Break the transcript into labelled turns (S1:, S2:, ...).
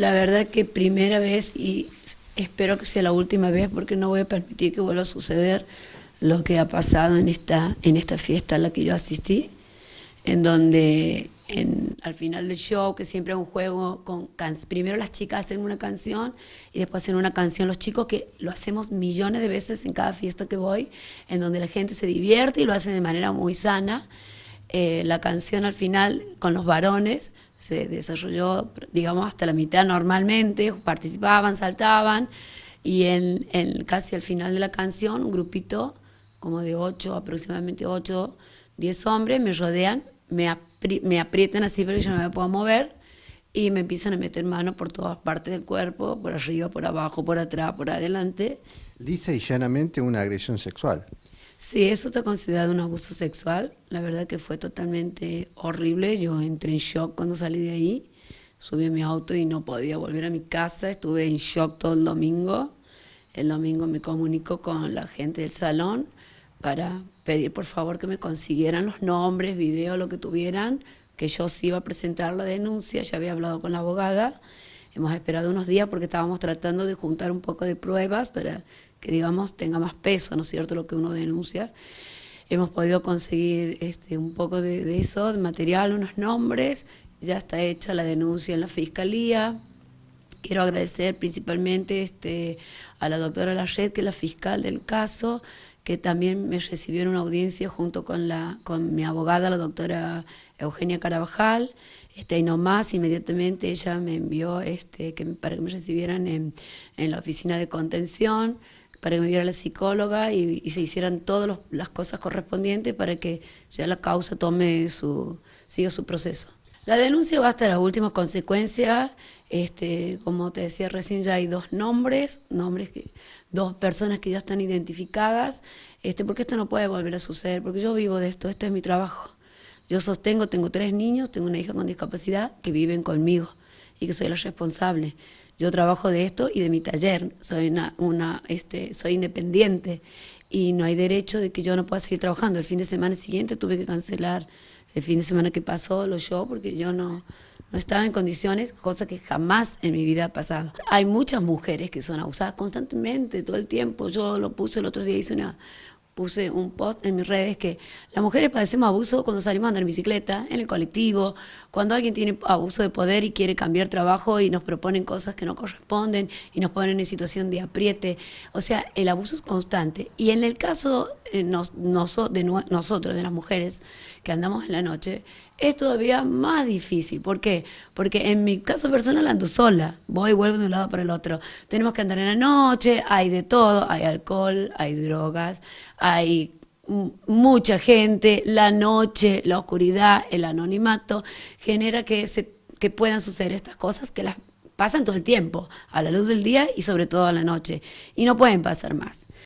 S1: la verdad que primera vez y espero que sea la última vez porque no voy a permitir que vuelva a suceder lo que ha pasado en esta, en esta fiesta a la que yo asistí, en donde en, al final del show, que siempre es un juego con primero las chicas hacen una canción y después hacen una canción los chicos, que lo hacemos millones de veces en cada fiesta que voy, en donde la gente se divierte y lo hacen de manera muy sana. Eh, la canción al final con los varones se desarrolló, digamos, hasta la mitad normalmente, participaban, saltaban, y en, casi al final de la canción un grupito como de ocho, aproximadamente ocho, diez hombres me rodean, me, aprietan así pero yo no me puedo mover y me empiezan a meter manos por todas partes del cuerpo, por arriba, por abajo, por atrás, por adelante. Dice y llanamente una agresión sexual. Sí, eso está considerado un abuso sexual. La verdad que fue totalmente horrible. Yo entré en shock cuando salí de ahí. Subí a mi auto y no podía volver a mi casa. Estuve en shock todo el domingo. El domingo me comunico con la gente del salón para pedir por favor que me consiguieran los nombres, videos, lo que tuvieran, que yo sí iba a presentar la denuncia. Ya había hablado con la abogada Hemos esperado unos días porque estábamos tratando de juntar un poco de pruebas para que, digamos, tenga más peso, ¿no es cierto?, lo que uno denuncia. Hemos podido conseguir este, un poco de, de eso, material, unos nombres. Ya está hecha la denuncia en la fiscalía, Quiero agradecer principalmente este, a la doctora red que es la fiscal del caso, que también me recibió en una audiencia junto con, la, con mi abogada, la doctora Eugenia Carabajal. Este, y más, inmediatamente ella me envió este, que, para que me recibieran en, la oficina de contención, para que me viera la psicóloga y, se hicieran todas las cosas correspondientes para que ya la causa tome su, siga su proceso. La denuncia va hasta las últimas consecuencias. Este, como te decía recién, ya hay dos nombres, nombres que, dos personas que ya están identificadas, este, porque esto no puede volver a suceder, porque yo vivo de esto, esto es mi trabajo. Yo sostengo, tengo tres niños, tengo una hija con discapacidad que viven conmigo y que soy la responsable. Yo trabajo de esto y de mi taller, soy, una, este, soy independiente y no hay derecho de que yo no pueda seguir trabajando. El fin de semana siguiente tuve que cancelar el fin de semana que pasó los shows porque yo no, no estaba en condiciones, cosa que jamás en mi vida ha pasado. Hay muchas mujeres que son abusadas constantemente, todo el tiempo. Yo lo puse el otro día, hice una, puse un post en mis redes que las mujeres padecemos abuso cuando salimos a andar en bicicleta, en el colectivo, cuando alguien tiene abuso de poder y quiere cambiar trabajo y nos proponen cosas que no corresponden y nos ponen en situación de apriete. O sea, el abuso es constante. Y en el caso eh, nosotros, de las mujeres que andamos en la noche, es todavía más difícil. ¿Por qué? Porque en mi caso personal ando sola, voy y vuelvo de un lado para el otro. Tenemos que andar en la noche, hay de todo, hay alcohol, hay drogas, hay mucha gente, la noche, la oscuridad, el anonimato, genera que, que puedan suceder estas cosas que las pasan todo el tiempo, a la luz del día y sobre todo a la noche, y no pueden pasar más.